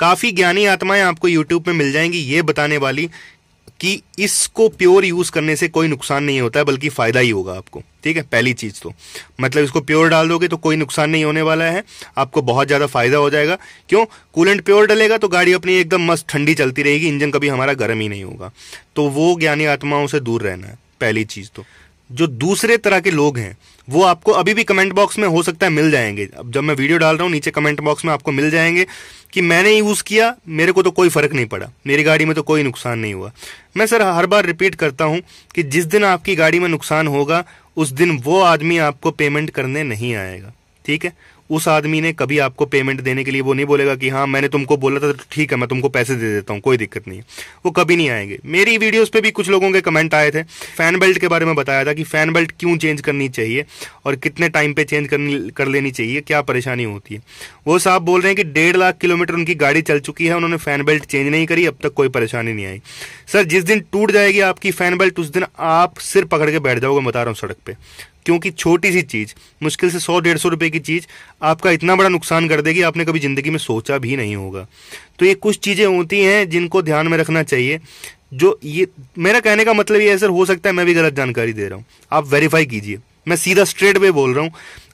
काफ़ी ज्ञानी आत्माएं आपको यूट्यूब में मिल जाएंगी ये बताने वाली कि इसको प्योर यूज़ करने से कोई नुकसान नहीं होता है बल्कि फ़ायदा ही होगा आपको ठीक है पहली चीज़ तो मतलब इसको प्योर डाल दोगे तो कोई नुकसान नहीं होने वाला है आपको बहुत ज़्यादा फ़ायदा हो जाएगा क्यों कूलेंट प्योर डलेगा तो गाड़ी अपनी एकदम मस्त ठंडी चलती रहेगी इंजन कभी हमारा गर्म ही नहीं होगा तो वो ज्ञानी आत्माओं से दूर रहना है पहली चीज़ तो जो दूसरे तरह के लोग हैं वो आपको अभी भी कमेंट बॉक्स में हो सकता है मिल जाएंगे अब जब मैं वीडियो डाल रहा हूँ नीचे कमेंट बॉक्स में आपको मिल जाएंगे कि मैंने यूज़ किया मेरे को तो कोई फ़र्क नहीं पड़ा मेरी गाड़ी में तो कोई नुकसान नहीं हुआ मैं सर हर बार रिपीट करता हूँ कि जिस दिन आपकी गाड़ी में नुकसान होगा उस दिन वो आदमी आपको पेमेंट करने नहीं आएगा ठीक है उस आदमी ने कभी आपको पेमेंट देने के लिए वो नहीं बोलेगा कि हाँ मैंने तुमको बोला था ठीक है मैं तुमको पैसे दे देता हूँ कोई दिक्कत नहीं है वो कभी नहीं आएंगे मेरी वीडियोस पे भी कुछ लोगों के कमेंट आए थे फैन बेल्ट के बारे में बताया था कि फैन बेल्ट क्यों चेंज करनी चाहिए और कितने टाइम पे चेंज कर, कर लेनी चाहिए क्या परेशानी होती है वो साहब बोल रहे हैं कि डेढ़ लाख किलोमीटर उनकी गाड़ी चल चुकी है उन्होंने फैन बेल्ट चेंज नहीं करी अब तक कोई परेशानी नहीं आई सर जिस दिन टूट जाएगी आपकी फैन बेल्ट उस दिन आप सिर पकड़ के बैठ जाओगे बता रहा हूँ सड़क पर क्योंकि छोटी सी चीज़ मुश्किल से सौ डेढ़ सौ रुपए की चीज़ आपका इतना बड़ा नुकसान कर देगी आपने कभी ज़िंदगी में सोचा भी नहीं होगा तो ये कुछ चीज़ें होती हैं जिनको ध्यान में रखना चाहिए जो ये मेरा कहने का मतलब ये है सर हो सकता है मैं भी गलत जानकारी दे रहा हूं आप वेरीफाई कीजिए मैं सीधा स्ट्रेट वे बोल रहा हूं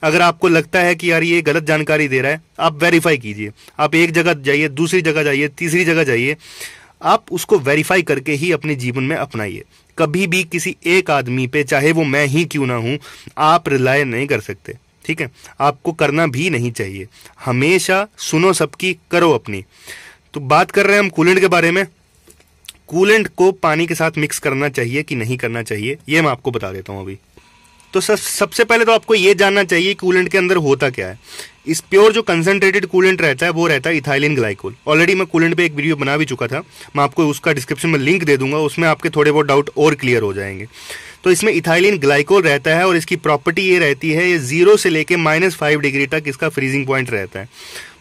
अगर आपको लगता है कि यार ये गलत जानकारी दे रहा है आप वेरीफाई कीजिए आप एक जगह जाइए दूसरी जगह जाइए तीसरी जगह जाइए आप उसको वेरीफाई करके ही अपने जीवन में अपनाइए कभी भी किसी एक आदमी पे चाहे वो मैं ही क्यों ना हूं आप रिलाय नहीं कर सकते ठीक है आपको करना भी नहीं चाहिए हमेशा सुनो सबकी करो अपनी तो बात कर रहे हैं हम कूलेंट के बारे में कूलेंट को पानी के साथ मिक्स करना चाहिए कि नहीं करना चाहिए यह मैं आपको बता देता हूं अभी तो सबसे पहले तो आपको ये जानना चाहिए कूलेंट के अंदर होता क्या है इस प्योर जो कंसेंट्रेटेड कूलेंट रहता है वो रहता है इथाइलिन ग्लाइकोल ऑलरेडी मैं कूलेंट पे एक वीडियो बना भी चुका था मैं आपको उसका डिस्क्रिप्शन में लिंक दे दूंगा उसमें आपके थोड़े बहुत डाउट और क्लियर हो जाएंगे तो इसमें इथाइलिन ग्लाइकोल रहता है और इसकी प्रॉपर्टी ये रहती है ये जीरो से लेकर माइनस फाइव डिग्री तक इसका फ्रीजिंग पॉइंट रहता है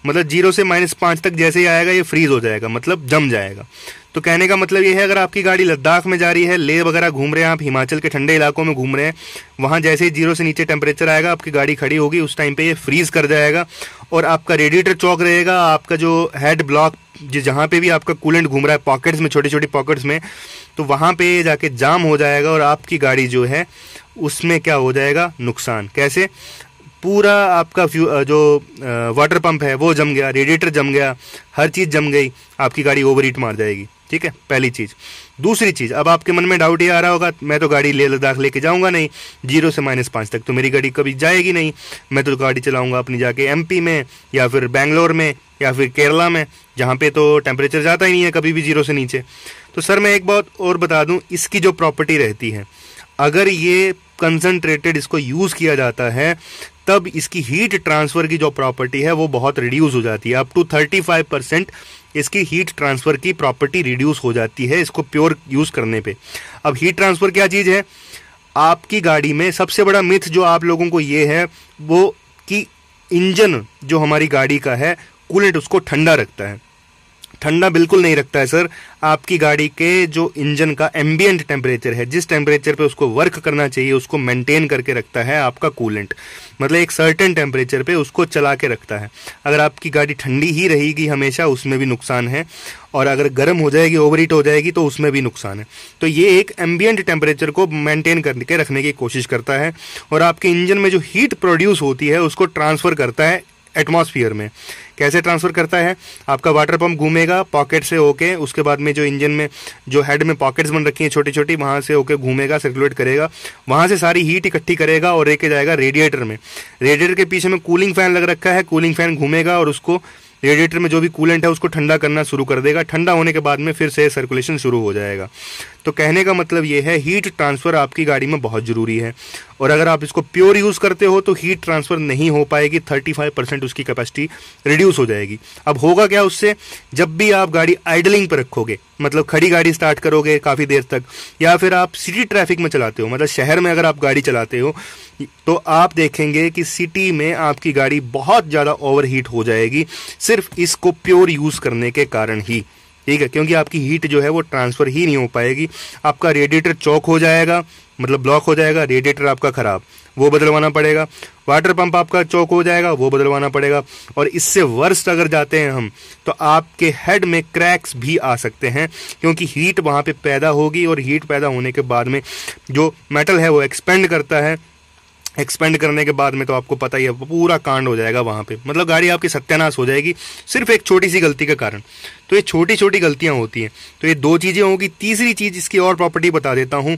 मतलब जीरो से माइनस पाँच तक जैसे ही आएगा ये फ्रीज हो जाएगा मतलब जम जाएगा तो कहने का मतलब ये है अगर आपकी गाड़ी लद्दाख में जा रही है लेह वगैरह घूम रहे हैं आप हिमाचल के ठंडे इलाकों में घूम रहे हैं वहाँ जैसे ही जीरो से नीचे टेम्परेचर आएगा आपकी गाड़ी खड़ी होगी उस टाइम पर ये फ्रीज़ कर जाएगा और आपका रेडिएटर चौक रहेगा आपका जो हेड ब्लॉक जो जहाँ पे भी आपका कूलेंट घूम रहा है पॉकेट्स में छोटे छोटे पॉकेट्स में तो वहाँ पे जाके जाम हो जाएगा और आपकी गाड़ी जो है उसमें क्या हो जाएगा नुकसान कैसे पूरा आपका फ्यू जो वाटर पंप है वो जम गया रेडिएटर जम गया हर चीज़ जम गई आपकी गाड़ी ओवर हीट मार जाएगी ठीक है पहली चीज़ दूसरी चीज़ अब आपके मन में डाउट ये आ रहा होगा मैं तो गाड़ी ले लद्दाख लेके जाऊंगा नहीं जीरो से माइनस पाँच तक तो मेरी गाड़ी कभी जाएगी नहीं मैं तो गाड़ी चलाऊंगा अपनी जाके एम में या फिर बेंगलोर में या फिर केरला में जहाँ पे तो टेम्परेचर जाता ही नहीं है कभी भी जीरो से नीचे तो सर मैं एक बात और बता दूँ इसकी जो प्रॉपर्टी रहती है अगर ये कंसनट्रेटेड इसको यूज़ किया जाता है तब इसकी हीट ट्रांसफर की जो प्रॉपर्टी है वो बहुत रिड्यूस हो जाती है अप टू 35 परसेंट इसकी हीट ट्रांसफर की प्रॉपर्टी रिड्यूस हो जाती है इसको प्योर यूज करने पे अब हीट ट्रांसफर क्या चीज़ है आपकी गाड़ी में सबसे बड़ा मिथ जो आप लोगों को ये है वो कि इंजन जो हमारी गाड़ी का है कूलेंट उसको ठंडा रखता है ठंडा बिल्कुल नहीं रखता है सर आपकी गाड़ी के जो इंजन का एम्बियंट टेम्परेचर है जिस टेम्परेचर पे उसको वर्क करना चाहिए उसको मेंटेन करके रखता है आपका कूलेंट मतलब एक सर्टेन टेम्परेचर पे उसको चला के रखता है अगर आपकी गाड़ी ठंडी ही रहेगी हमेशा उसमें भी नुकसान है और अगर गर्म हो जाएगी ओवर हीट हो जाएगी तो उसमें भी नुकसान है तो ये एक एम्बियंट टेम्परेचर को मेंटेन करके रखने की कोशिश करता है और आपके इंजन में जो हीट प्रोड्यूस होती है उसको ट्रांसफ़र करता है एटमॉस्फेयर में कैसे ट्रांसफ़र करता है आपका वाटर पंप घूमेगा पॉकेट से होके उसके बाद में जो इंजन में जो हेड में पॉकेट्स बन रखी हैं छोटी छोटी वहाँ से होके घूमेगा सर्कुलेट करेगा वहाँ से सारी हीट इकट्ठी करेगा और लेके जाएगा रेडिएटर में रेडिएटर के पीछे में कूलिंग फैन लग रखा है कूलिंग फैन घूमेगा और उसको रेडिएटर में जो भी कूलेंट है उसको ठंडा करना शुरू कर देगा ठंडा होने के बाद में फिर से सर्कुलेशन शुरू हो जाएगा तो कहने का मतलब ये है हीट ट्रांसफ़र आपकी गाड़ी में बहुत ज़रूरी है और अगर आप इसको प्योर यूज़ करते हो तो हीट ट्रांसफ़र नहीं हो पाएगी 35 परसेंट उसकी कैपेसिटी रिड्यूस हो जाएगी अब होगा क्या उससे जब भी आप गाड़ी आइडलिंग पर रखोगे मतलब खड़ी गाड़ी स्टार्ट करोगे काफ़ी देर तक या फिर आप सिटी ट्रैफिक में चलाते हो मतलब शहर में अगर आप गाड़ी चलाते हो तो आप देखेंगे कि सिटी में आपकी गाड़ी बहुत ज़्यादा ओवर हीट हो जाएगी सिर्फ इसको प्योर यूज़ करने के कारण ही ठीक है क्योंकि आपकी हीट जो है वो ट्रांसफ़र ही नहीं हो पाएगी आपका रेडिएटर चौक हो जाएगा मतलब ब्लॉक हो जाएगा रेडिएटर आपका ख़राब वो बदलवाना पड़ेगा वाटर पंप आपका चौक हो जाएगा वो बदलवाना पड़ेगा और इससे वर्स्ट अगर जाते हैं हम तो आपके हेड में क्रैक्स भी आ सकते हैं क्योंकि हीट वहाँ पे पैदा होगी और हीट पैदा होने के बाद में जो मेटल है वो एक्सपेंड करता है एक्सपेंड करने के बाद में तो आपको पता ही है पूरा कांड हो जाएगा वहाँ पे मतलब गाड़ी आपकी सत्यानाश हो जाएगी सिर्फ एक छोटी सी गलती के कारण तो ये छोटी छोटी गलतियाँ होती हैं तो ये दो चीज़ें होंगी तीसरी चीज़ इसकी और प्रॉपर्टी बता देता हूँ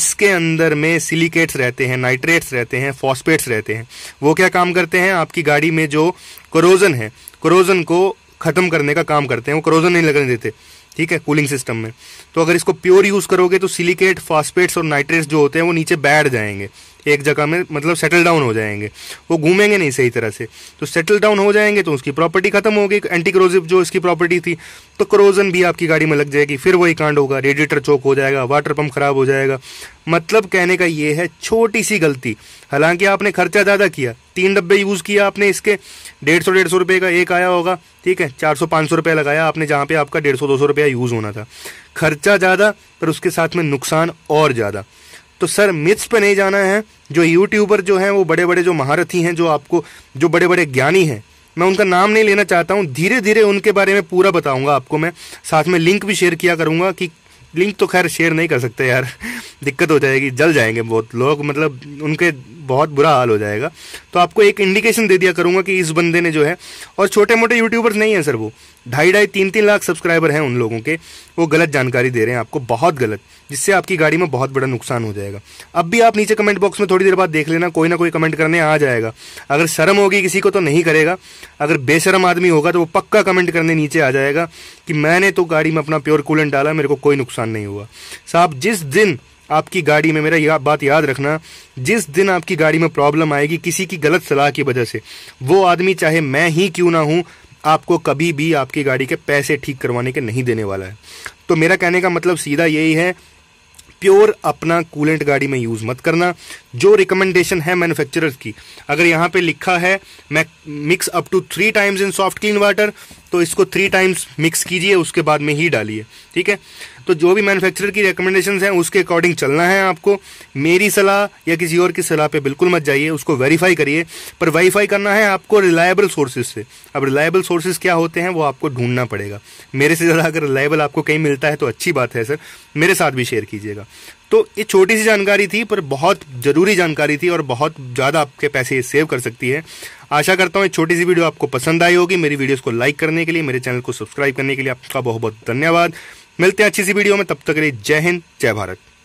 इसके अंदर में सिलिकेट्स रहते हैं नाइट्रेट्स रहते हैं फॉस्पेट्स रहते हैं वो क्या काम करते हैं आपकी गाड़ी में जो क्रोजन है क्रोजन को ख़त्म करने का काम करते हैं वो क्रोजन नहीं लगने देते ठीक है कूलिंग सिस्टम में तो अगर इसको प्योर यूज़ करोगे तो सिलिकेट फॉस्पेट्स और नाइट्रेट्स जो होते हैं वो नीचे बैठ जाएंगे एक जगह में मतलब सेटल डाउन हो जाएंगे वो घूमेंगे नहीं सही तरह से तो सेटल डाउन हो जाएंगे तो उसकी प्रॉपर्टी खत्म हो गई एंटी क्रोजिव जो इसकी प्रॉपर्टी थी तो क्रोजन भी आपकी गाड़ी में लग जाएगी फिर वही कांड होगा रेडिएटर चौक हो जाएगा वाटर पंप खराब हो जाएगा मतलब कहने का ये है छोटी सी गलती हालांकि आपने खर्चा ज़्यादा किया तीन डब्बे यूज़ किया आपने इसके डेढ़ सौ डेढ़ सौ रुपये का एक आया होगा ठीक है चार सौ पाँच सौ रुपया लगाया आपने जहाँ पे आपका डेढ़ सौ दो सौ रुपया यूज़ होना था खर्चा ज़्यादा पर उसके साथ में नुकसान और ज़्यादा तो सर मिथ्स पे नहीं जाना है जो यूट्यूबर जो हैं वो बड़े बड़े जो महारथी हैं जो आपको जो बड़े बड़े ज्ञानी हैं मैं उनका नाम नहीं लेना चाहता हूँ धीरे धीरे उनके बारे में पूरा बताऊँगा आपको मैं साथ में लिंक भी शेयर किया करूँगा कि लिंक तो खैर शेयर नहीं कर सकते यार दिक्कत हो जाएगी जल जाएंगे बहुत लोग मतलब उनके बहुत बुरा हाल हो जाएगा तो आपको एक इंडिकेशन दे दिया करूंगा कि इस बंदे ने जो है और छोटे मोटे यूट्यूबर्स नहीं है सर वो ढाई ढाई तीन तीन लाख सब्सक्राइबर हैं उन लोगों के वो गलत जानकारी दे रहे हैं आपको बहुत गलत जिससे आपकी गाड़ी में बहुत बड़ा नुकसान हो जाएगा अब भी आप नीचे कमेंट बॉक्स में थोड़ी देर बाद देख लेना कोई ना कोई कमेंट करने आ जाएगा अगर शर्म होगी किसी को तो नहीं करेगा अगर बेशरम आदमी होगा तो वो पक्का कमेंट करने नीचे आ जाएगा कि मैंने तो गाड़ी में अपना प्योर कूलेंट डाला मेरे को कोई नुकसान नहीं हुआ साहब जिस दिन आपकी गाड़ी में मेरा या, बात याद रखना जिस दिन आपकी गाड़ी में प्रॉब्लम आएगी किसी की गलत सलाह की वजह से वो आदमी चाहे मैं ही क्यों ना हूँ आपको कभी भी आपकी गाड़ी के पैसे ठीक करवाने के नहीं देने वाला है तो मेरा कहने का मतलब सीधा यही है प्योर अपना कूलेंट गाड़ी में यूज़ मत करना जो रिकमेंडेशन है मैन्युफैक्चरर्स की अगर यहाँ पे लिखा है मैं mix up to three times in soft clean water तो इसको थ्री टाइम्स मिक्स कीजिए उसके बाद में ही डालिए ठीक है तो जो भी मैन्युफैक्चरर की रिकमेंडेशन हैं उसके अकॉर्डिंग चलना है आपको मेरी सलाह या किसी और की सलाह पे बिल्कुल मत जाइए उसको वेरीफाई करिए पर वेरीफाई करना है आपको रिलायबल सोर्सेज से अब रिलायबल सोर्सेज क्या होते हैं वो आपको ढूंढना पड़ेगा मेरे से ज़्यादा अगर रिलायबल आपको कहीं मिलता है तो अच्छी बात है सर मेरे साथ भी शेयर कीजिएगा तो ये छोटी सी जानकारी थी पर बहुत ज़रूरी जानकारी थी और बहुत ज़्यादा आपके पैसे सेव कर सकती है आशा करता हूँ छोटी सी वीडियो आपको पसंद आई होगी मेरी वीडियोस को लाइक करने के लिए मेरे चैनल को सब्सक्राइब करने के लिए आपका बहुत बहुत धन्यवाद मिलते हैं अच्छी सी वीडियो में तब तक के लिए जय हिंद जय भारत